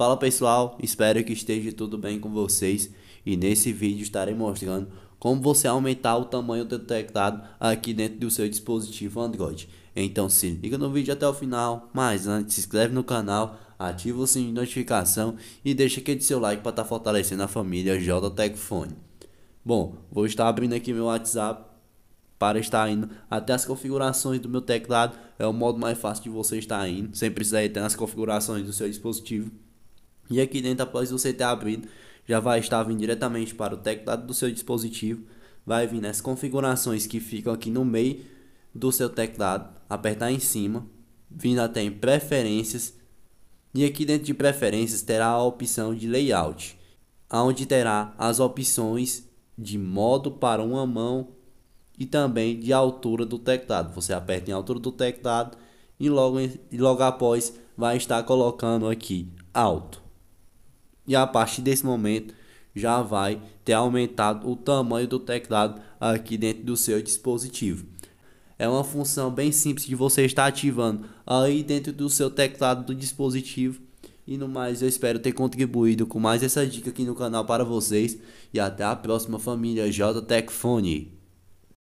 Fala pessoal, espero que esteja tudo bem com vocês e nesse vídeo estarei mostrando como você aumentar o tamanho do teclado aqui dentro do seu dispositivo Android. Então se liga no vídeo até o final, mas antes se inscreve no canal, ativa o sininho de notificação e deixa aquele seu like para estar tá fortalecendo a família JTEC Bom, vou estar abrindo aqui meu WhatsApp para estar indo até as configurações do meu teclado, é o modo mais fácil de você estar indo, sem precisar ir até as configurações do seu dispositivo. E aqui dentro, após você ter abrido, já vai estar vindo diretamente para o teclado do seu dispositivo. Vai vir nas configurações que ficam aqui no meio do seu teclado. Apertar em cima, vindo até em preferências. E aqui dentro de preferências terá a opção de layout, onde terá as opções de modo para uma mão e também de altura do teclado. Você aperta em altura do teclado e logo, e logo após vai estar colocando aqui alto. E a partir desse momento já vai ter aumentado o tamanho do teclado aqui dentro do seu dispositivo. É uma função bem simples que você está ativando aí dentro do seu teclado do dispositivo. E no mais, eu espero ter contribuído com mais essa dica aqui no canal para vocês. E até a próxima, família JTech Phone.